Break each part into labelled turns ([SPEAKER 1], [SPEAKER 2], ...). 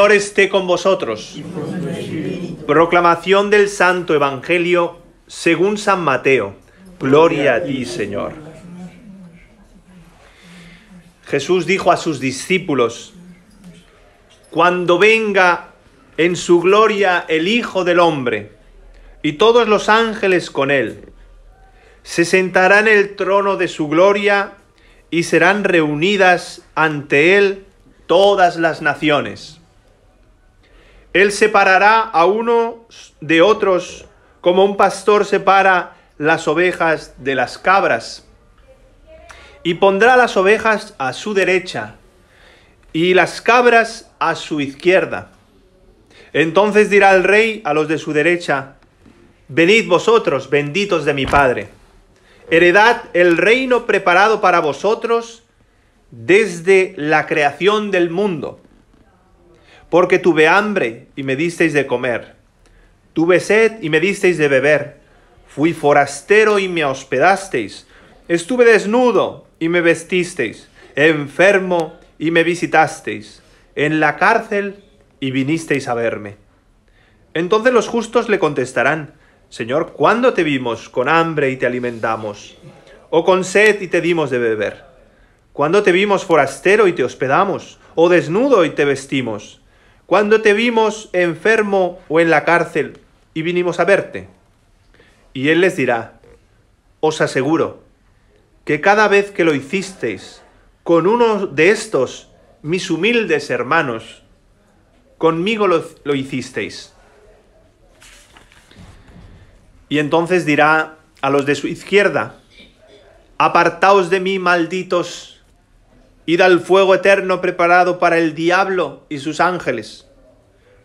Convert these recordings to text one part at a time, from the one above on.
[SPEAKER 1] Señor esté con vosotros. Proclamación del Santo Evangelio según San Mateo. Gloria a ti, Señor. Jesús dijo a sus discípulos, Cuando venga en su gloria el Hijo del Hombre y todos los ángeles con él, se sentará en el trono de su gloria y serán reunidas ante él todas las naciones él separará a unos de otros, como un pastor separa las ovejas de las cabras. Y pondrá las ovejas a su derecha y las cabras a su izquierda. Entonces dirá el rey a los de su derecha, Venid vosotros, benditos de mi Padre, heredad el reino preparado para vosotros desde la creación del mundo porque tuve hambre y me disteis de comer, tuve sed y me disteis de beber, fui forastero y me hospedasteis, estuve desnudo y me vestisteis, enfermo y me visitasteis, en la cárcel y vinisteis a verme. Entonces los justos le contestarán, Señor, ¿cuándo te vimos con hambre y te alimentamos? ¿O con sed y te dimos de beber? ¿Cuándo te vimos forastero y te hospedamos? ¿O desnudo y te vestimos? cuando te vimos enfermo o en la cárcel y vinimos a verte? Y él les dirá, os aseguro que cada vez que lo hicisteis con uno de estos, mis humildes hermanos, conmigo lo, lo hicisteis. Y entonces dirá a los de su izquierda, apartaos de mí, malditos Id al fuego eterno preparado para el diablo y sus ángeles,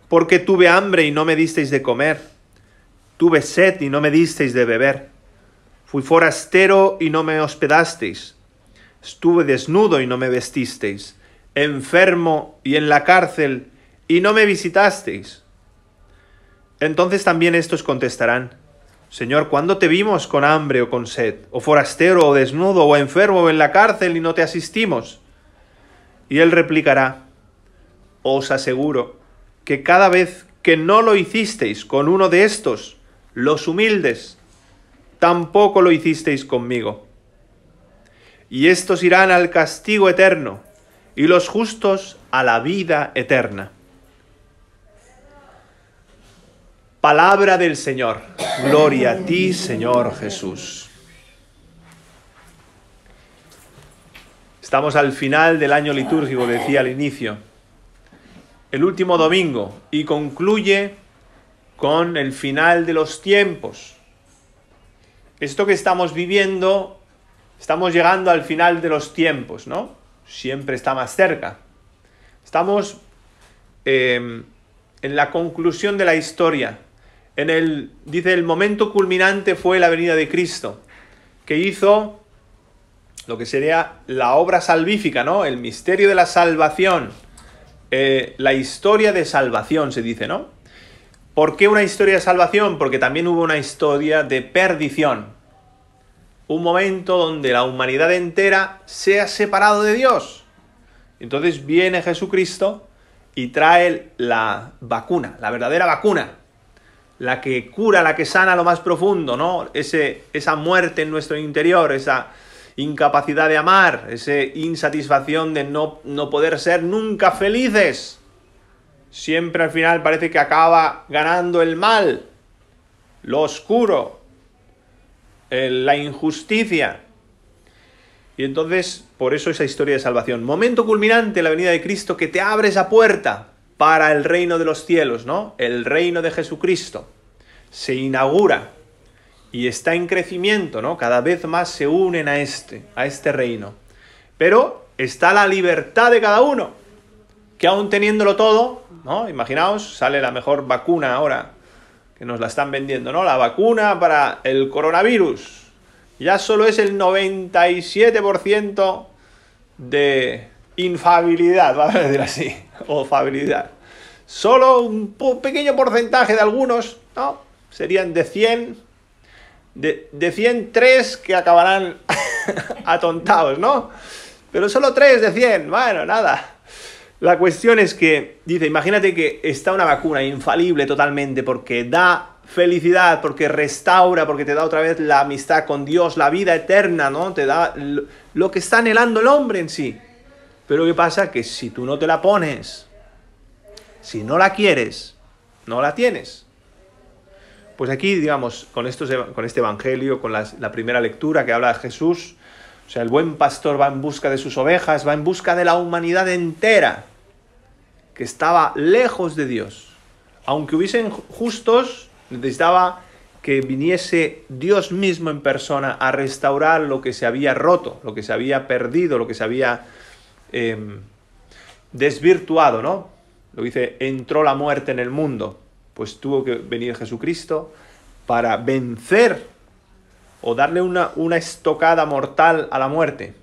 [SPEAKER 1] porque tuve hambre y no me disteis de comer, tuve sed y no me disteis de beber, fui forastero y no me hospedasteis, estuve desnudo y no me vestisteis, enfermo y en la cárcel y no me visitasteis. Entonces también estos contestarán, Señor, ¿cuándo te vimos con hambre o con sed, o forastero o desnudo, o enfermo o en la cárcel y no te asistimos? Y él replicará, os aseguro que cada vez que no lo hicisteis con uno de estos, los humildes, tampoco lo hicisteis conmigo. Y estos irán al castigo eterno, y los justos a la vida eterna. Palabra del Señor. Gloria a ti, Señor Jesús. Estamos al final del año litúrgico, decía al inicio. El último domingo y concluye con el final de los tiempos. Esto que estamos viviendo, estamos llegando al final de los tiempos, ¿no? Siempre está más cerca. Estamos em, en la conclusión de la historia. En el, dice, el momento culminante fue la venida de Cristo, que hizo lo que sería la obra salvífica, ¿no? El misterio de la salvación. Eh, la historia de salvación, se dice, ¿no? ¿Por qué una historia de salvación? Porque también hubo una historia de perdición. Un momento donde la humanidad entera se ha separado de Dios. Entonces viene Jesucristo y trae la vacuna, la verdadera vacuna. La que cura, la que sana lo más profundo, ¿no? esa muerte en nuestro interior, esa, incapacidad de amar, esa insatisfacción de no, poder ser nunca felices. Siempre al final parece que acaba ganando el mal, lo oscuro, la injusticia. Y entonces, por eso esa historia de salvación. Momento culminante, la venida de Cristo, que te abre esa puerta para el reino de los cielos, ¿no? El reino de Jesucristo. Se inaugura y está en crecimiento, ¿no? Cada vez más se unen a este, a este reino. Pero está la libertad de cada uno, que aún teniéndolo todo, ¿no? Imaginaos, sale la mejor vacuna ahora, que nos la están vendiendo, ¿no? La vacuna para el coronavirus. Ya solo es el 97% de infabilidad, vamos a decir así, o fabilidad. Solo un pequeño porcentaje de algunos, ¿no? Serían de 100, de, de 100, 3 que acabarán atontados, ¿no? Pero solo 3 de 100, bueno, nada. La cuestión es que, dice, imagínate que está una vacuna infalible totalmente porque da felicidad, porque restaura, porque te da otra vez la amistad con Dios, la vida eterna, ¿no? Te da lo que está anhelando el hombre en sí. Pero ¿qué pasa? Que si tú no te la pones, si no la quieres, no la tienes. Pues aquí, digamos, con, con este Evangelio, con la primera lectura que habla de Jesús, o sea, el buen pastor va en busca de sus ovejas, va en busca de la humanidad entera, que estaba lejos de Dios. Aunque hubiesen justos, necesitaba que viniese Dios mismo en persona a restaurar lo que se había roto, lo que se había perdido, lo que se había em, desvirtuado, ¿no? Lo dice, entró la muerte en el mundo pues tuvo que venir Jesucristo para vencer o darle una, una estocada mortal a la muerte.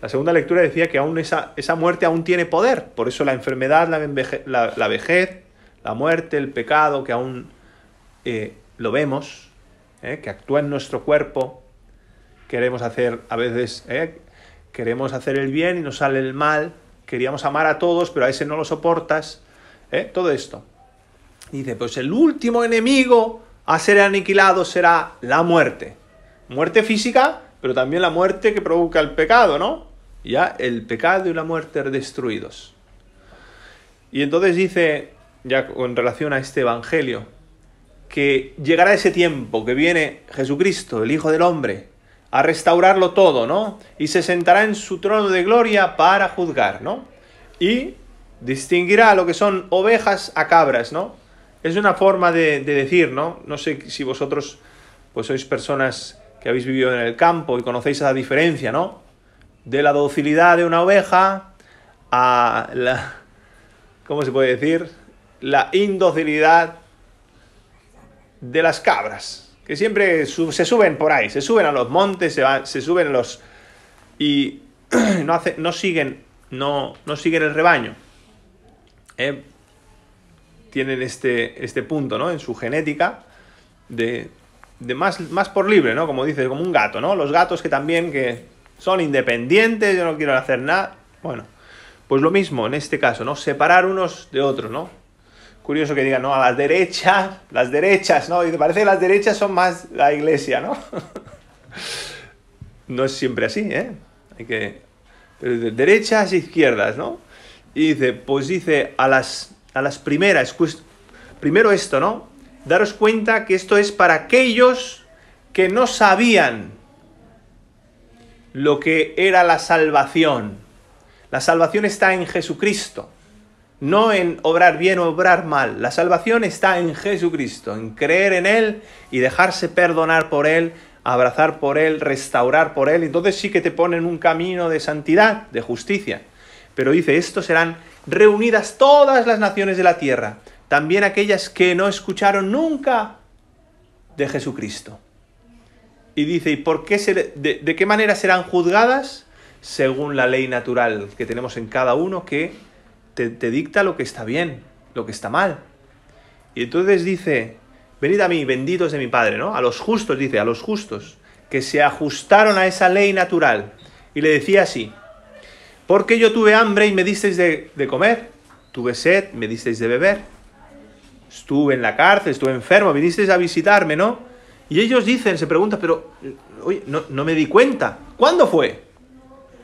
[SPEAKER 1] La segunda lectura decía que aún esa, esa muerte aún tiene poder, por eso la enfermedad, la, vejez, la muerte, el pecado, que aún eh, lo vemos, eh, que actúa en nuestro cuerpo, queremos hacer a veces, eh, queremos hacer el bien y nos sale el mal, queríamos amar a todos, pero a ese no lo soportas, todo esto. Dice, pues el último enemigo a ser aniquilado será la muerte. Muerte física, pero también la muerte que provoca el pecado, ¿no? Ya el pecado y la muerte destruidos. Y entonces dice, ya en relación a este Evangelio, que llegará ese tiempo que viene Jesucristo, el Hijo del Hombre, a restaurarlo todo, ¿no? Y se sentará en su trono de gloria para juzgar, ¿no? Y distinguirá lo que son ovejas a cabras, ¿no? Es una forma de, decir, ¿no? No sé si vosotros pues sois personas que habéis vivido en el campo y conocéis esa diferencia, ¿no? De la docilidad de una oveja a la... ¿Cómo se puede decir? La indocilidad de las cabras, que siempre se suben por ahí, se suben a los montes, se, se suben a los... y no, no, siguen, no, no siguen el rebaño. ¿Eh? tienen este, este punto, ¿no? En su genética de, más, más por libre, ¿no? Como dice, como un gato, ¿no? Los gatos que también que son independientes, yo no quiero hacer nada. Bueno, pues lo mismo en este caso, ¿no? Separar unos de otros, ¿no? Curioso que digan, no, a las derechas, las derechas, ¿no? Y parece que las derechas son más la iglesia, ¿no? no es siempre así, ¿eh? Hay que... derechas e izquierdas, ¿no? Y dice, pues dice, a las a las primeras. Pues, primero esto, ¿no? Daros cuenta que esto es para aquellos que no sabían lo que era la salvación. La salvación está en Jesucristo, no en obrar bien o obrar mal. La salvación está en Jesucristo, en creer en Él y dejarse perdonar por Él, abrazar por Él, restaurar por Él. Entonces sí que te ponen un camino de santidad, de justicia. Pero dice, estos serán reunidas todas las naciones de la tierra, también aquellas que no escucharon nunca de Jesucristo. Y dice, ¿y por qué de, qué manera serán juzgadas? Según la ley natural que tenemos en cada uno que te, te dicta lo que está bien, lo que está mal. Y entonces dice, venid a mí, benditos de mi Padre, ¿no? A los justos, dice, a los justos, que se ajustaron a esa ley natural. Y le decía así, porque yo tuve hambre y me disteis de, comer. Tuve sed, me disteis de beber. Estuve en la cárcel, estuve enfermo, vinisteis a visitarme, ¿no? Y ellos dicen, se preguntan, pero, eh, oye, no, no me di cuenta. ¿Cuándo fue?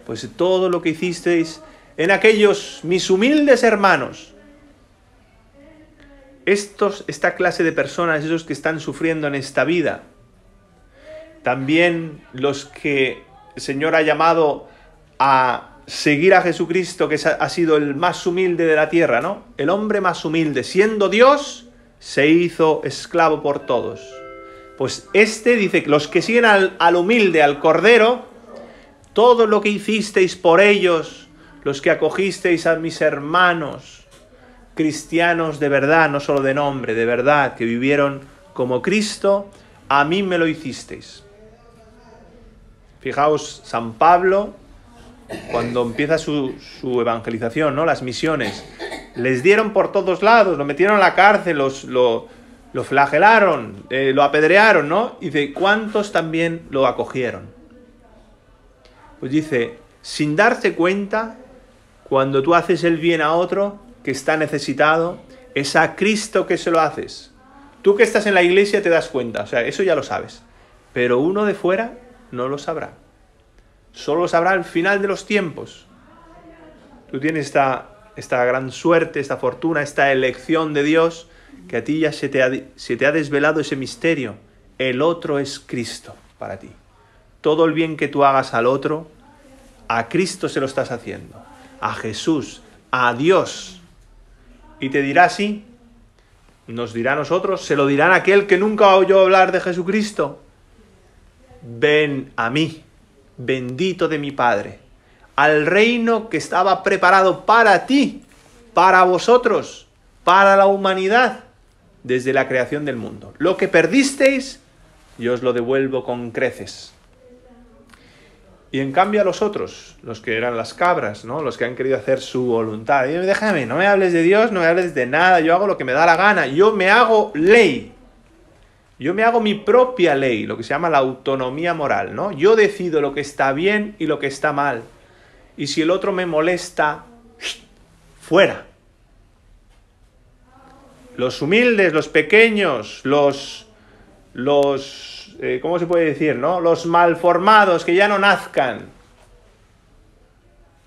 [SPEAKER 1] Pues todo lo que hicisteis en aquellos mis humildes hermanos. Estos, esta clase de personas, esos que están sufriendo en esta vida, también los que el Señor ha llamado a seguir a Jesucristo, que ha sido el más humilde de la tierra, ¿no? El hombre más humilde, siendo Dios, se hizo esclavo por todos. Pues este dice que los que siguen al, al humilde, al Cordero, todo lo que hicisteis por ellos, los que acogisteis a mis hermanos, cristianos de verdad, no solo de nombre, de verdad, que vivieron como Cristo, a mí me lo hicisteis. Fijaos, San Pablo cuando empieza su, evangelización, ¿no? Las misiones. Les dieron por todos lados, lo metieron a la cárcel, los, lo, flagelaron, eh, lo apedrearon, ¿no? Y de cuántos también lo acogieron. Pues dice, sin darse cuenta, cuando tú haces el bien a otro que está necesitado, es a Cristo que se lo haces. Tú que estás en la iglesia te das cuenta, o sea, eso ya lo sabes. Pero uno de fuera no lo sabrá. Solo sabrá al final de los tiempos. Tú tienes esta, gran suerte, esta fortuna, esta elección de Dios, que a ti ya se te ha, se te ha desvelado ese misterio. El otro es Cristo para ti. Todo el bien que tú hagas al otro, a Cristo se lo estás haciendo. A Jesús, a Dios. Y te dirá así, nos dirá nosotros, se lo dirán a aquel que nunca oyó hablar de Jesucristo. Ven a mí bendito de mi Padre, al reino que estaba preparado para ti, para vosotros, para la humanidad, desde la creación del mundo. Lo que perdisteis, yo os lo devuelvo con creces. Y en cambio a los otros, los que eran las cabras, ¿no? Los que han querido hacer su voluntad. déjame, no me hables de Dios, no me hables de nada, yo hago lo que me da la gana, yo me hago ley. Yo me hago mi propia ley, lo que se llama la autonomía moral, ¿no? Yo decido lo que está bien y lo que está mal. Y si el otro me molesta, fuera. Los humildes, los pequeños, los los eh, ¿cómo se puede decir, no? Los malformados que ya no nazcan.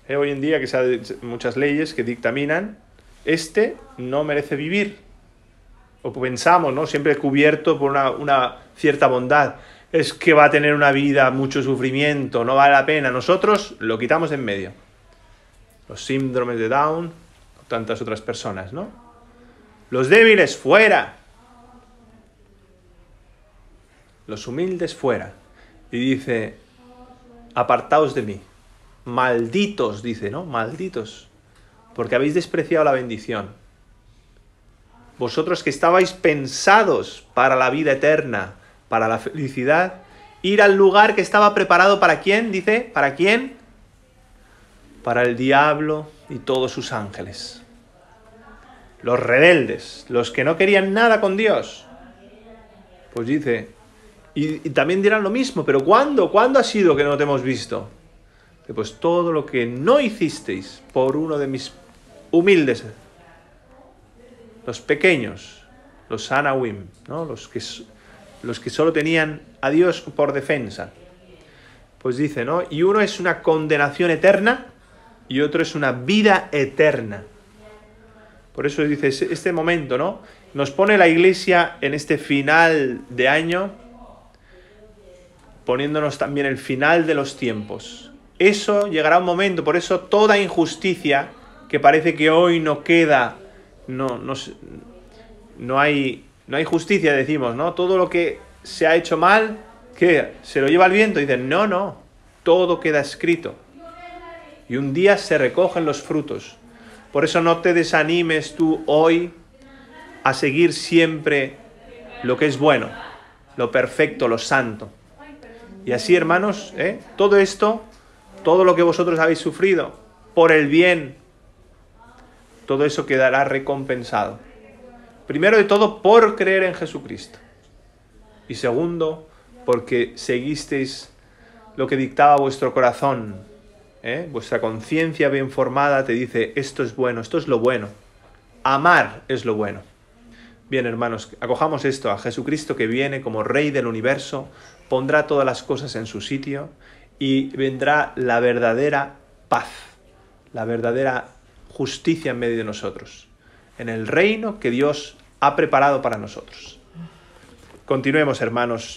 [SPEAKER 1] Eh, hoy en día que se ha, muchas leyes que dictaminan este no merece vivir o pensamos, ¿no? siempre cubierto por una, una cierta bondad, es que va a tener una vida, mucho sufrimiento, no vale la pena. Nosotros lo quitamos en medio. Los síndromes de Down, tantas otras personas, ¿no? Los débiles fuera. Los humildes fuera. Y dice, apartaos de mí. Malditos, dice, ¿no? Malditos. Porque habéis despreciado la bendición vosotros que estabais pensados para la vida eterna, para la felicidad, ir al lugar que estaba preparado para quién, dice, para quién, para el diablo y todos sus ángeles. Los rebeldes, los que no querían nada con Dios. Pues dice, y, también dirán lo mismo, pero ¿cuándo? ¿Cuándo ha sido que no te hemos visto? Pues todo lo que no hicisteis por uno de mis humildes los pequeños, los anawim, ¿no? los, que, los que solo tenían a Dios por defensa. Pues dice, ¿no? Y uno es una condenación eterna y otro es una vida eterna. Por eso dice, este momento, ¿no? Nos pone la iglesia en este final de año, poniéndonos también el final de los tiempos. Eso llegará un momento, por eso toda injusticia que parece que hoy no queda no, no, hay, no hay justicia, decimos, ¿no? Todo lo que se ha hecho mal, ¿qué? Se lo lleva el viento. Y dicen, no, no, todo queda escrito. Y un día se recogen los frutos. Por eso no te desanimes tú hoy a seguir siempre lo que es bueno, lo perfecto, lo santo. Y así, hermanos, ¿eh? todo esto, todo lo que vosotros habéis sufrido, por el bien todo eso quedará recompensado. Primero de todo, por creer en Jesucristo. Y segundo, porque seguisteis lo que dictaba vuestro corazón. ¿eh? Vuestra conciencia bien formada te dice, esto es bueno, esto es lo bueno. Amar es lo bueno. Bien, hermanos, acojamos esto a Jesucristo que viene como Rey del universo, pondrá todas las cosas en su sitio y vendrá la verdadera paz, la verdadera justicia en medio de nosotros, en el reino que Dios ha preparado para nosotros. Continuemos, hermanos.